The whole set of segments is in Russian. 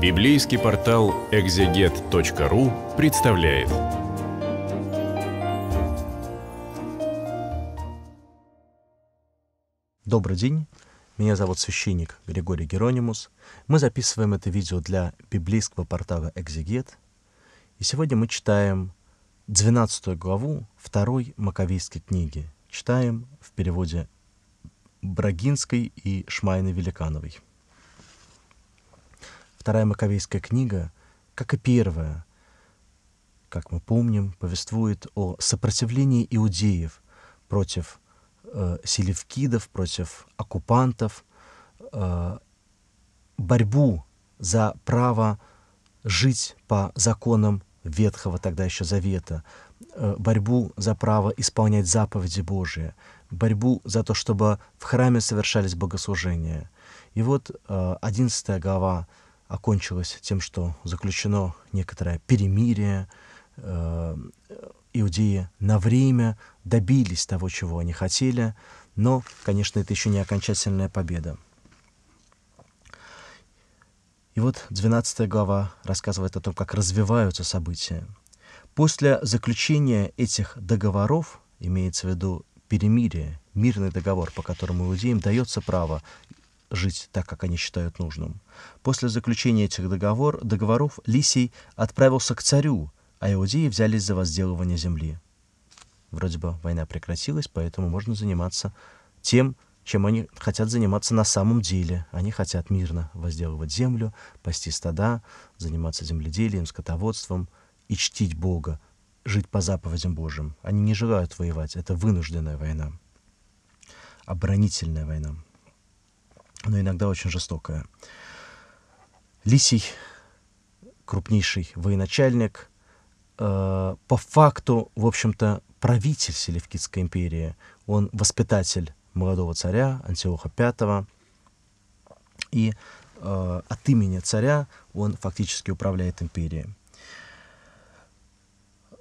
Библейский портал экзегет.ру представляет. Добрый день. Меня зовут священник Григорий Геронимус. Мы записываем это видео для библейского портала «Экзегет». И сегодня мы читаем 12 главу 2 Маковейской книги. Читаем в переводе Брагинской и Шмайны Великановой – Вторая Маковейская книга, как и первая, как мы помним, повествует о сопротивлении иудеев против э, селевкидов, против оккупантов, э, борьбу за право жить по законам Ветхого тогда еще Завета, э, борьбу за право исполнять заповеди Божии, борьбу за то, чтобы в храме совершались богослужения. И вот э, 11 глава окончилось тем, что заключено некоторое перемирие. Э, иудеи на время добились того, чего они хотели, но, конечно, это еще не окончательная победа. И вот 12 глава рассказывает о том, как развиваются события. После заключения этих договоров, имеется в виду перемирие, мирный договор, по которому иудеям дается право жить так, как они считают нужным. После заключения этих договор, договоров Лисий отправился к царю, а иудеи взялись за возделывание земли. Вроде бы война прекратилась, поэтому можно заниматься тем, чем они хотят заниматься на самом деле. Они хотят мирно возделывать землю, пасти стада, заниматься земледелием, скотоводством и чтить Бога, жить по заповедям Божьим. Они не желают воевать, это вынужденная война, оборонительная война но иногда очень жестокая. Лисий, крупнейший военачальник, э, по факту, в общем-то, правитель Селевкидской империи. Он воспитатель молодого царя Антиоха V. И э, от имени царя он фактически управляет империей.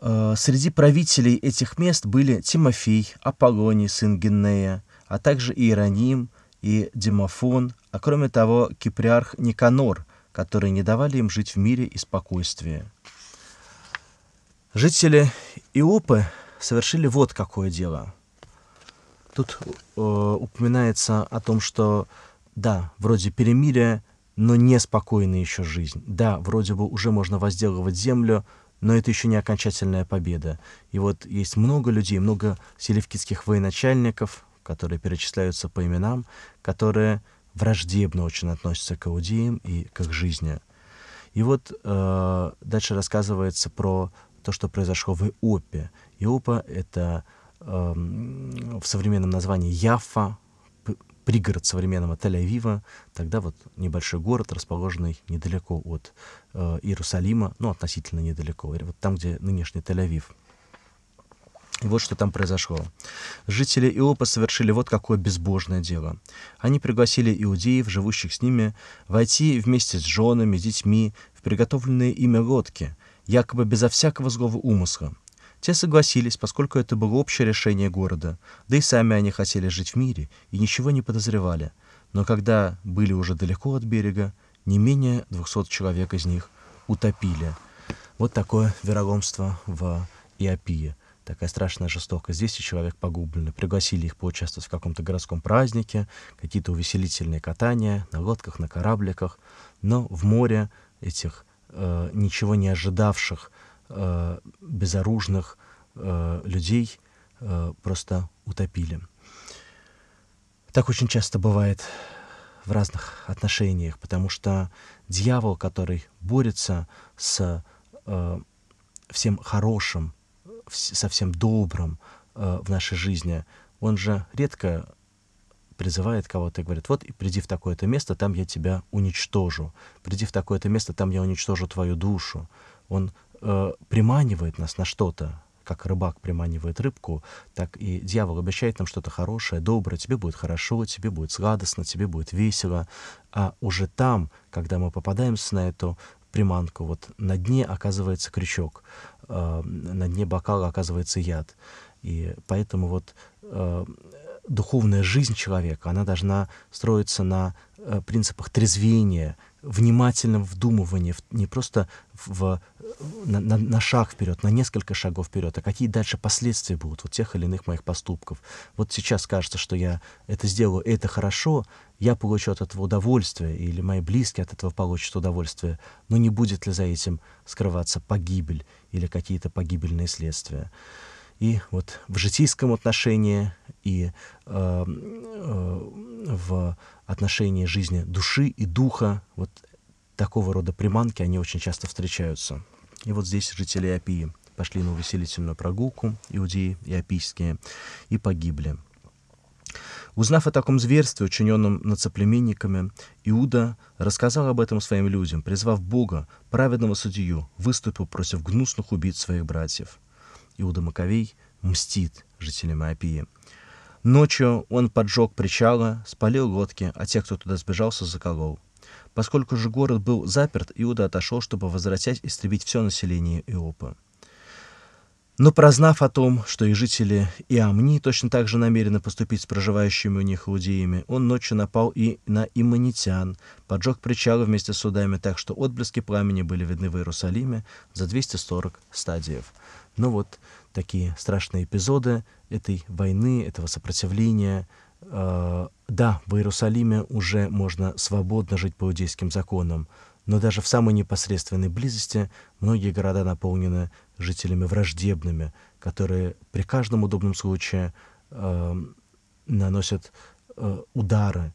Э, среди правителей этих мест были Тимофей, Аполлоний, сын Геннея, а также Иероним, и Демофон, а кроме того киприарх Никанор, которые не давали им жить в мире и спокойствии. Жители Иопы совершили вот какое дело. Тут э, упоминается о том, что да, вроде перемирие, но неспокойная еще жизнь. Да, вроде бы уже можно возделывать землю, но это еще не окончательная победа. И вот есть много людей, много селевкидских военачальников, которые перечисляются по именам, которые враждебно очень относятся к иудеям и к их жизни. И вот э, дальше рассказывается про то, что произошло в Иопе. Иопа — это э, в современном названии Яфа, пригород современного Тель-Авива, тогда вот небольшой город, расположенный недалеко от э, Иерусалима, ну, относительно недалеко, вот там, где нынешний Тель-Авив. И Вот что там произошло. Жители Иопа совершили вот какое безбожное дело. Они пригласили иудеев, живущих с ними, войти вместе с женами, детьми в приготовленные ими лодки, якобы безо всякого злого умысла. Те согласились, поскольку это было общее решение города, да и сами они хотели жить в мире и ничего не подозревали. Но когда были уже далеко от берега, не менее 200 человек из них утопили. Вот такое вероломство в Иопии. Такая страшная жестокость. Здесь человек погублены. Пригласили их поучаствовать в каком-то городском празднике, какие-то увеселительные катания на лодках, на корабликах. Но в море этих э, ничего не ожидавших, э, безоружных э, людей э, просто утопили. Так очень часто бывает в разных отношениях, потому что дьявол, который борется с э, всем хорошим, совсем добрым э, в нашей жизни, он же редко призывает кого-то и говорит, вот приди в такое-то место, там я тебя уничтожу. Приди в такое-то место, там я уничтожу твою душу. Он э, приманивает нас на что-то, как рыбак приманивает рыбку, так и дьявол обещает нам что-то хорошее, доброе, тебе будет хорошо, тебе будет сладостно, тебе будет весело. А уже там, когда мы попадаемся на эту приманку. Вот на дне оказывается крючок, э, на дне бокала оказывается яд. И поэтому вот э, духовная жизнь человека, она должна строиться на э, принципах трезвения, внимательном вдумывании, не просто в, э, на, на, на шаг вперед, на несколько шагов вперед, а какие дальше последствия будут вот тех или иных моих поступков. Вот сейчас кажется, что я это сделаю, это хорошо, я получу от этого удовольствие, или мои близкие от этого получат удовольствие, но не будет ли за этим скрываться погибель или какие-то погибельные следствия. И вот в житейском отношении и э, э, в отношении жизни души и духа. Вот такого рода приманки, они очень часто встречаются. И вот здесь жители Апии пошли на увеселительную прогулку, иудеи и апийские, и погибли. Узнав о таком зверстве, учиненном нацеплеменниками, Иуда рассказал об этом своим людям, призвав Бога, праведного судью, выступил против гнусных убийц своих братьев. Иуда Маковей мстит жителям Апии – Ночью он поджег причала, спалил лодки, а те, кто туда сбежался, заколол. Поскольку же город был заперт, Иуда отошел, чтобы возвратять истребить все население Иопа. Но прознав о том, что и жители Иамни точно так же намерены поступить с проживающими у них иудеями, он ночью напал и на имманитян, поджег причалы вместе с судами так, что отблески пламени были видны в Иерусалиме за 240 стадиев. Ну вот, такие страшные эпизоды этой войны, этого сопротивления. А, да, в Иерусалиме уже можно свободно жить по иудейским законам, но даже в самой непосредственной близости многие города наполнены жителями враждебными, которые при каждом удобном случае а, наносят а, удары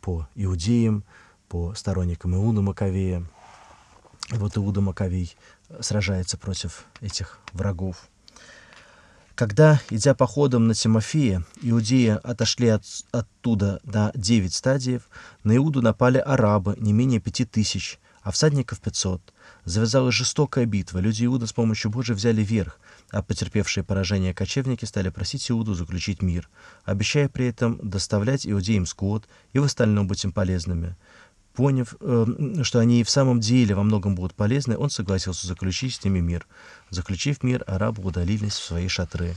по иудеям, по сторонникам Иуна Маковея. Вот Иуда Маковей сражается против этих врагов. Когда, идя походом на Тимофея, иудеи отошли от, оттуда до девять стадиев, на Иуду напали арабы не менее пяти тысяч, а всадников пятьсот. Завязалась жестокая битва, люди Иуда с помощью Божией взяли верх, а потерпевшие поражение кочевники стали просить Иуду заключить мир, обещая при этом доставлять иудеям скот и в остальном быть им полезными. Поняв, эм, что они и в самом деле во многом будут полезны, он согласился заключить с ними мир. Заключив мир, арабы удалились в свои шатры.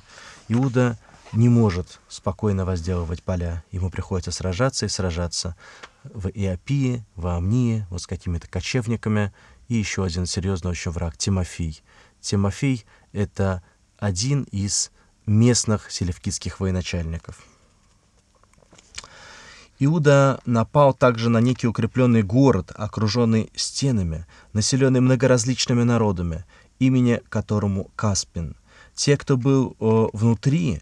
Иуда не может спокойно возделывать поля. Ему приходится сражаться и сражаться в Иопии, в Амнии, вот с какими-то кочевниками. И еще один серьезный очень враг — Тимофей. Тимофей — это один из местных селевкидских военачальников — Иуда напал также на некий укрепленный город, окруженный стенами, населенный многоразличными народами, имени которому Каспин. Те, кто был э, внутри,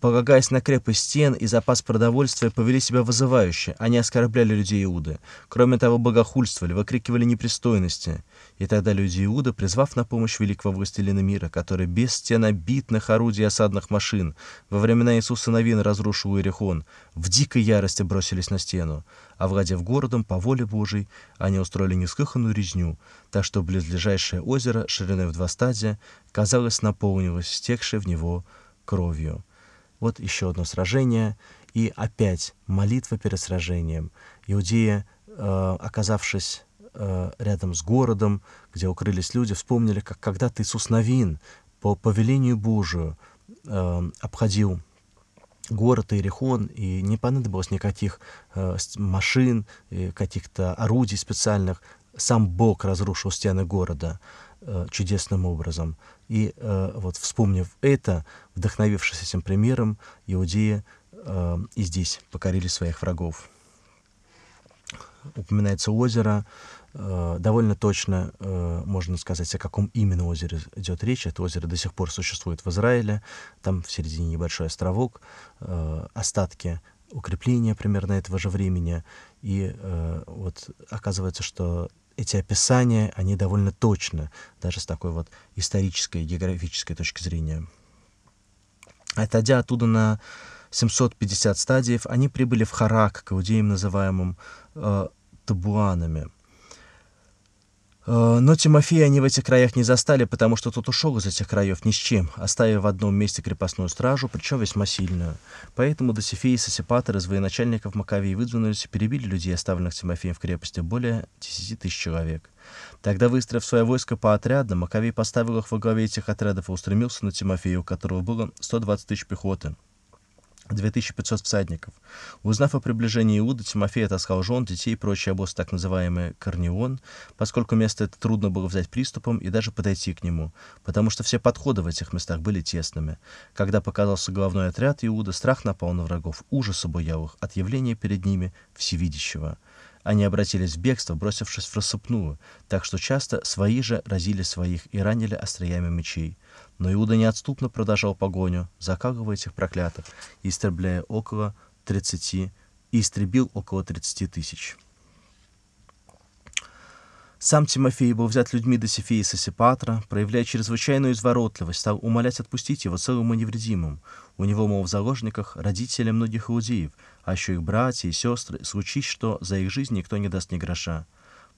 полагаясь на крепость стен и запас продовольствия, повели себя вызывающе, они оскорбляли людей Иуды. Кроме того, богохульствовали, выкрикивали непристойности. И тогда люди Иуда, призвав на помощь великого властелина мира, который без стен обитных орудий осадных машин, во времена Иисуса Новина разрушил Иерихон, в дикой ярости бросились на стену. Овладев городом, по воле Божией, они устроили неслыханную резню, так что близлежащее озеро, шириной в два стадия, казалось, наполнилось стекшей в него кровью. Вот еще одно сражение, и опять молитва перед сражением. Иудея, э, оказавшись э, рядом с городом, где укрылись люди, вспомнили, как когда-то Иисус Новин по повелению Божию э, обходил город Иерихон, и не понадобилось никаких машин, каких-то орудий специальных. Сам Бог разрушил стены города. Э, чудесным образом. И э, вот вспомнив это, вдохновившись этим примером, иудеи э, и здесь покорили своих врагов. Упоминается озеро, довольно точно можно сказать, о каком именно озере идет речь. Это озеро до сих пор существует в Израиле. Там в середине небольшой островок, остатки укрепления примерно этого же времени. И вот оказывается, что эти описания, они довольно точны, даже с такой вот исторической географической точки зрения. Отойдя оттуда на 750 стадиев, они прибыли в Харак, к иудеям, называемым э, табуанами – Э, но Тимофея они в этих краях не застали, потому что тот ушел из этих краев ни с чем, оставив в одном месте крепостную стражу, причем весьма сильную. Поэтому Досифей и Сосипатор из военачальников Маковии выдвинулись и перебили людей, оставленных Тимофеем в крепости, более 10 тысяч человек. Тогда, выстроив свое войско по отрядам, Маковей поставил их во главе этих отрядов и устремился на Тимофея, у которого было 120 тысяч пехоты. 2500 всадников. Узнав о приближении Иуда, Тимофей отоскал жен, детей и прочий обоз, так называемый Корнеон, поскольку место это трудно было взять приступом и даже подойти к нему, потому что все подходы в этих местах были тесными. Когда показался головной отряд Иуда, страх напал на врагов, ужас обуял их от явления перед ними всевидящего. Они обратились в бегство, бросившись в рассыпную, так что часто свои же разили своих и ранили остриями мечей. Но Иуда неотступно продолжал погоню, закалывая этих проклятых, истребляя около 30 и истребил около 30 тысяч. Сам Тимофей был взят людьми Досифея и Сосипатра, проявляя чрезвычайную изворотливость, стал умолять отпустить его целым и невредимым. У него, мол, в заложниках родители многих иудеев, а еще их братья и сестры, случись что, за их жизнь никто не даст ни гроша.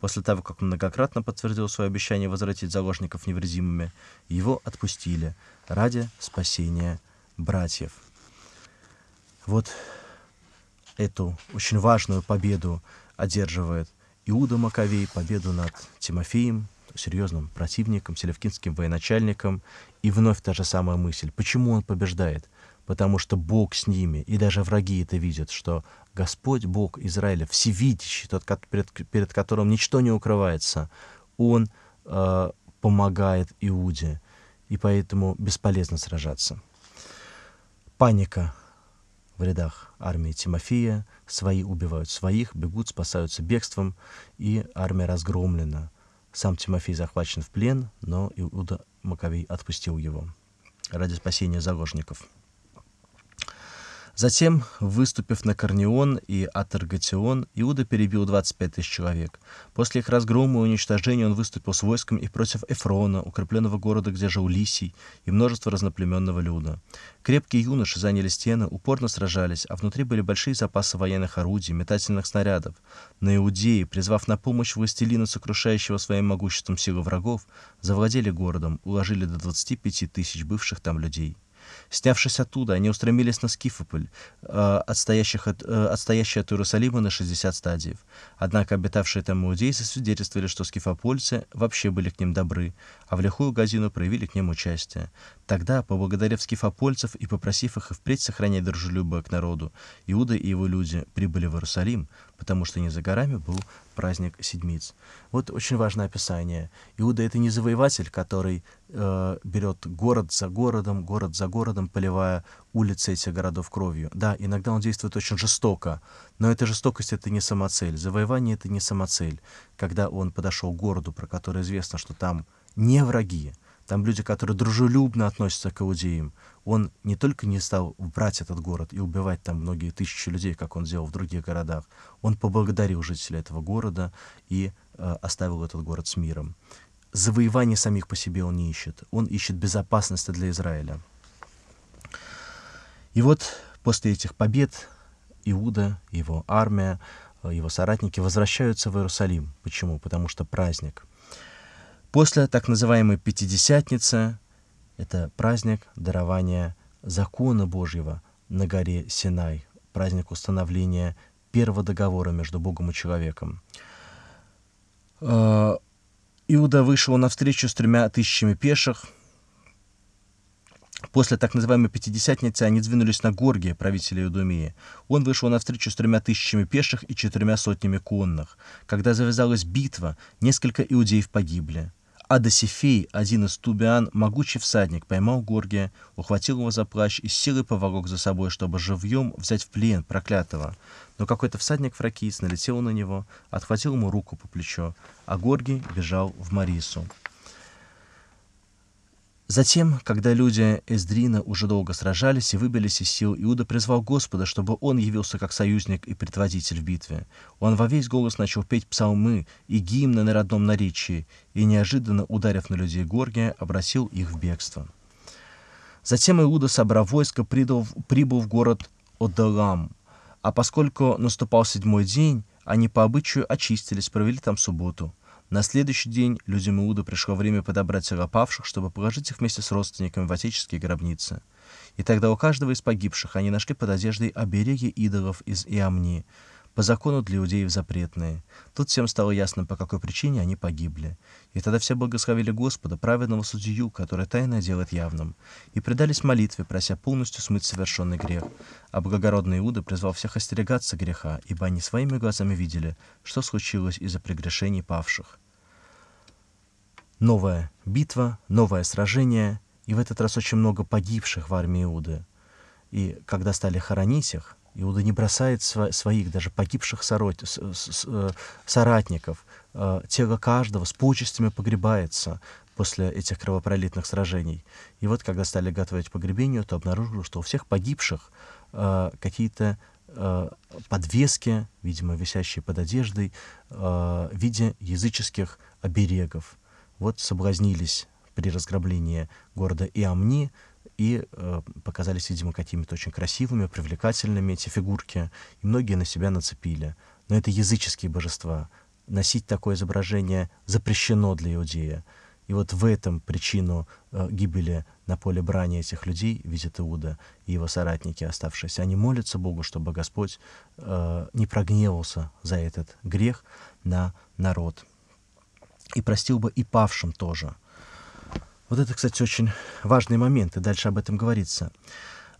После того, как он многократно подтвердил свое обещание возвратить заложников невредимыми, его отпустили ради спасения братьев. Вот эту очень важную победу одерживает Иуда Маковей, победу над Тимофеем, серьезным противником, селевкинским военачальником. И вновь та же самая мысль. Почему он побеждает? потому что Бог с ними, и даже враги это видят, что Господь Бог Израиля, всевидящий, тот, перед, перед которым ничто не укрывается, Он э, помогает Иуде, и поэтому бесполезно сражаться. Паника в рядах армии Тимофея, свои убивают своих, бегут, спасаются бегством, и армия разгромлена. Сам Тимофей захвачен в плен, но Иуда Маковей отпустил его ради спасения заложников. Затем, выступив на Корнеон и Атаргатион, Иуда перебил 25 тысяч человек. После их разгрома и уничтожения он выступил с войском и против Эфрона, укрепленного города, где жил Лисий, и множество разноплеменного люда. Крепкие юноши заняли стены, упорно сражались, а внутри были большие запасы военных орудий, метательных снарядов. На Иудеи, призвав на помощь властелина, сокрушающего своим могуществом силу врагов, завладели городом, уложили до 25 тысяч бывших там людей. Снявшись оттуда, они устремились на Скифополь, э, отстоящих от, э, отстоящий от Иерусалима на 60 стадиев. Однако обитавшие там иудейцы свидетельствовали, что скифопольцы вообще были к ним добры, а в лихую Газину проявили к ним участие. Тогда, поблагодарив скифопольцев и попросив их и впредь сохранять дружелюбие к народу, Иуда и его люди прибыли в Иерусалим, потому что не за горами был праздник Седмиц. Вот очень важное описание. Иуда — это не завоеватель, который э, берет город за городом, город за городом, поливая улицы этих городов кровью. Да, иногда он действует очень жестоко, но эта жестокость — это не самоцель. Завоевание — это не самоцель. Когда он подошел к городу, про который известно, что там не враги, там люди, которые дружелюбно относятся к иудеям. Он не только не стал брать этот город и убивать там многие тысячи людей, как он делал в других городах, он поблагодарил жителей этого города и э, оставил этот город с миром. Завоевание самих по себе он не ищет. Он ищет безопасности для Израиля. И вот после этих побед Иуда, его армия, э, его соратники возвращаются в Иерусалим. Почему? Потому что праздник – После так называемой Пятидесятницы, это праздник дарования закона Божьего на горе Синай, праздник установления первого договора между Богом и человеком. А, Иуда вышел навстречу с тремя тысячами пеших. После так называемой Пятидесятницы они двинулись на Горге, правителя Иудумии. Он вышел навстречу с тремя тысячами пеших и четырьмя сотнями конных. Когда завязалась битва, несколько иудеев погибли. Адасифей, один из тубиан, могучий всадник, поймал Горгия, ухватил его за плащ и силой поволок за собой, чтобы живьем взять в плен проклятого. Но какой-то всадник фракийц налетел на него, отхватил ему руку по плечо, а Горгий бежал в Марису. Затем, когда люди Эздрина уже долго сражались и выбились из сил, Иуда призвал Господа, чтобы он явился как союзник и предводитель в битве. Он во весь голос начал петь псалмы и гимны на родном наречии, и, неожиданно ударив на людей Горгия, обратил их в бегство. Затем Иуда, собрав войско, придал, прибыл в город Одалам, а поскольку наступал седьмой день, они по обычаю очистились, провели там субботу. На следующий день людям Иуда пришло время подобрать тела чтобы положить их вместе с родственниками в отеческие гробницы. И тогда у каждого из погибших они нашли под одеждой обереги идолов из Иамни, по закону для иудеев запретные. Тут всем стало ясно, по какой причине они погибли. И тогда все благословили Господа, праведного судью, который тайно делает явным, и предались молитве, прося полностью смыть совершенный грех. А благородный Иуда призвал всех остерегаться греха, ибо они своими глазами видели, что случилось из-за прегрешений павших. Новая битва, новое сражение, и в этот раз очень много погибших в армии Иуды. И когда стали хоронить их, Иуда не бросает своих, даже погибших э, соратников. Э, тело каждого с почестями погребается после этих кровопролитных сражений. И вот, когда стали готовить погребение, то обнаружили, что у всех погибших э, какие-то подвески, видимо, висящие под одеждой, в виде языческих оберегов. Вот соблазнились при разграблении города Иамни, и э, показались, видимо, какими-то очень красивыми, привлекательными эти фигурки, и многие на себя нацепили. Но это языческие божества. Носить такое изображение запрещено для иудея. И вот в этом причину э, гибели на поле брани этих людей видит Иуда и его соратники оставшиеся. Они молятся Богу, чтобы Господь э, не прогневался за этот грех на народ и простил бы и павшим тоже. Вот это, кстати, очень важный момент, и дальше об этом говорится.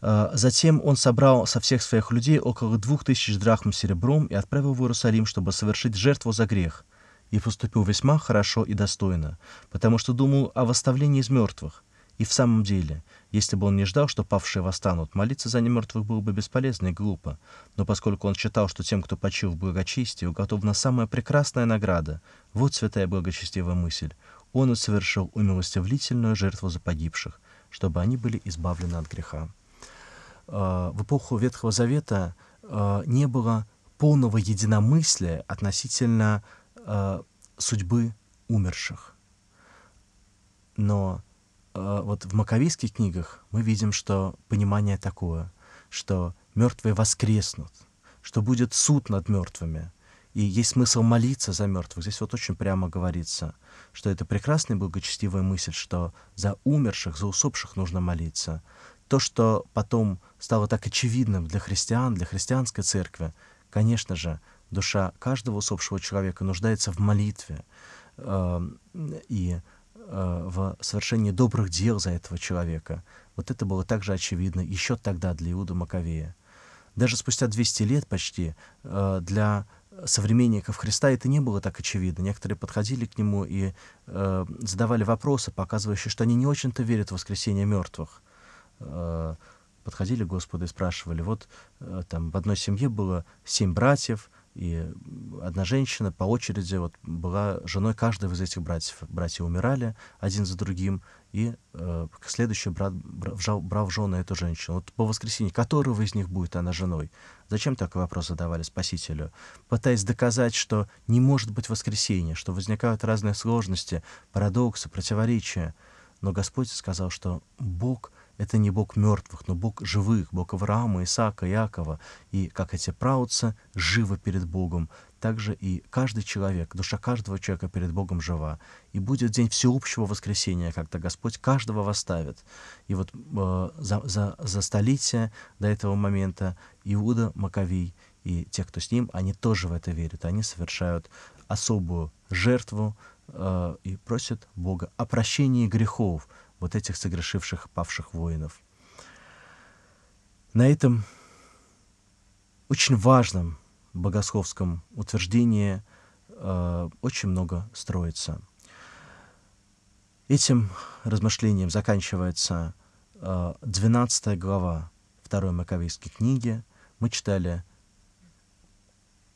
Э, затем он собрал со всех своих людей около двух тысяч драхм серебром и отправил в Иерусалим, чтобы совершить жертву за грех. И поступил весьма хорошо и достойно, потому что думал о восставлении из мертвых, и в самом деле, если бы он не ждал, что павшие восстанут, молиться за немертвых было бы бесполезно и глупо. Но поскольку он считал, что тем, кто почил в благочестии, уготована самая прекрасная награда, вот святая благочестивая мысль, он и совершил умилостивлительную жертву за погибших, чтобы они были избавлены от греха. А, в эпоху Ветхого Завета а, не было полного единомыслия относительно а, судьбы умерших. Но Э, вот в маковейских книгах мы видим, что понимание такое, что мертвые воскреснут, что будет суд над мертвыми, и есть смысл молиться за мертвых. Здесь вот очень прямо говорится, что это прекрасная благочестивая мысль, что за умерших, за усопших нужно молиться. То, что потом стало так очевидным для христиан, для христианской церкви, конечно же, душа каждого усопшего человека нуждается в молитве. Э, и Э, в совершении добрых дел за этого человека. Вот это было также очевидно еще тогда для Иуда Маковея. Даже спустя 200 лет почти э, для современников Христа это не было так очевидно. Некоторые подходили к нему и э, задавали вопросы, показывающие, что они не очень-то верят в воскресение мертвых. подходили к Господу и спрашивали, вот там в одной семье было семь братьев, и одна женщина по очереди вот, была женой каждого из этих братьев. Братья умирали один за другим, и э, следующий брат брал, брал в жены эту женщину. Вот по воскресенье, которого из них будет она женой? Зачем такой вопрос задавали Спасителю? Пытаясь доказать, что не может быть воскресенье, что возникают разные сложности, парадоксы, противоречия. Но Господь сказал, что Бог — это не Бог мертвых, но Бог живых, Бог Авраама, Исаака, Якова. И как эти праотцы живы перед Богом, также и каждый человек, душа каждого человека перед Богом жива. И будет день всеобщего воскресения, когда Господь каждого восставит. И вот э, за, за, за столетие до этого момента Иуда, Маковий и те, кто с ним, они тоже в это верят. Они совершают особую жертву э, и просят Бога о прощении грехов, вот этих согрешивших, павших воинов. На этом очень важном богословском утверждении э, очень много строится. Этим размышлением заканчивается э, 12 глава второй Маковейской книги. Мы читали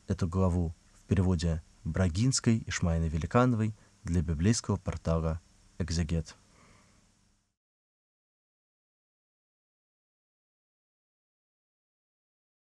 эту главу в переводе Брагинской и Шмайны Великановой для библейского портала «Экзегет».